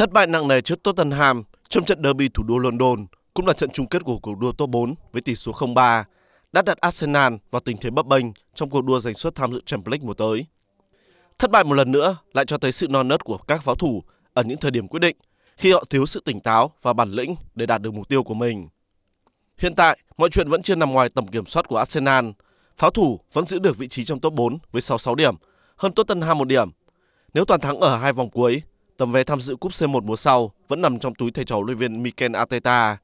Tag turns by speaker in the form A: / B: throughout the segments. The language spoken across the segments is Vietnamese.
A: Thất bại nặng nề trước Tottenham trong trận derby thủ đô London cũng là trận chung kết của cuộc đua top 4 với tỷ số 0-3 đã đặt Arsenal vào tình thế bấp bênh trong cuộc đua giành suất tham dự Champions League mùa tới. Thất bại một lần nữa lại cho thấy sự non nớt của các pháo thủ ở những thời điểm quyết định khi họ thiếu sự tỉnh táo và bản lĩnh để đạt được mục tiêu của mình. Hiện tại, mọi chuyện vẫn chưa nằm ngoài tầm kiểm soát của Arsenal. Pháo thủ vẫn giữ được vị trí trong top 4 với 66 điểm, hơn Tottenham một điểm. Nếu toàn thắng ở hai vòng cuối, tấm vé tham dự cúp C1 mùa sau vẫn nằm trong túi thầy trò huấn luyện viên Mikel Arteta.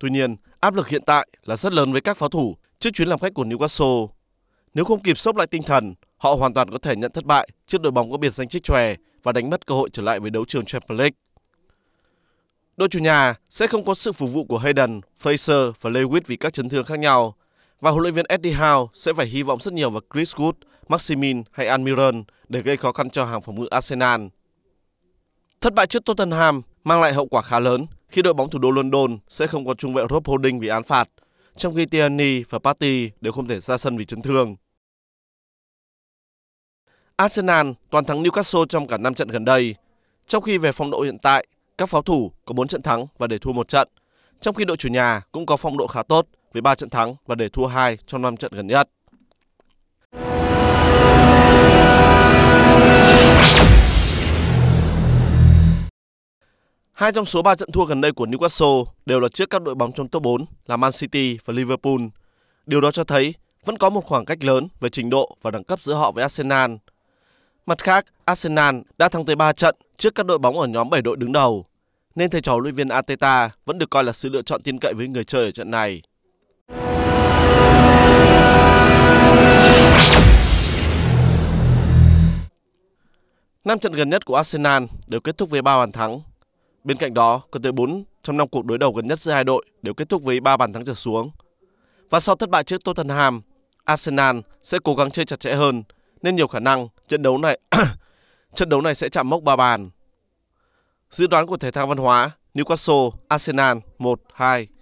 A: Tuy nhiên, áp lực hiện tại là rất lớn với các pháo thủ trước chuyến làm khách của Newcastle. Nếu không kịp sốc lại tinh thần, họ hoàn toàn có thể nhận thất bại trước đội bóng có biệt danh chiếc chòe và đánh mất cơ hội trở lại với đấu trường Champions League. Đội chủ nhà sẽ không có sự phục vụ của Hayden, Fraser và Lewis vì các chấn thương khác nhau và huấn luyện viên Eddie Howe sẽ phải hy vọng rất nhiều vào Chris Wood, Maximin hay Almiron để gây khó khăn cho hàng phòng ngự Arsenal. Thất bại trước Tottenham mang lại hậu quả khá lớn khi đội bóng thủ đô London sẽ không có trung vệ Rob Holding vì án phạt, trong khi Tierney và Partey đều không thể ra sân vì chấn thương. Arsenal toàn thắng Newcastle trong cả 5 trận gần đây, trong khi về phong độ hiện tại, các pháo thủ có 4 trận thắng và để thua một trận, trong khi đội chủ nhà cũng có phong độ khá tốt với 3 trận thắng và để thua 2 trong 5 trận gần nhất. Hai trong số 3 trận thua gần đây của Newcastle đều là trước các đội bóng trong top 4 là Man City và Liverpool. Điều đó cho thấy vẫn có một khoảng cách lớn về trình độ và đẳng cấp giữa họ với Arsenal. Mặt khác, Arsenal đã thắng tới 3 trận trước các đội bóng ở nhóm 7 đội đứng đầu, nên thầy trò huấn luyện viên Arteta vẫn được coi là sự lựa chọn tin cậy với người chơi ở trận này. Năm trận gần nhất của Arsenal đều kết thúc với 3 bàn thắng Bên cạnh đó, có tới 4 trong năm cuộc đối đầu gần nhất giữa hai đội đều kết thúc với 3 bàn thắng trở xuống. Và sau thất bại trước Tottenham, Arsenal sẽ cố gắng chơi chặt chẽ hơn nên nhiều khả năng trận đấu này trận đấu này sẽ chạm mốc 3 bàn. Dự đoán của thể thao văn hóa Newcastle Arsenal 1-2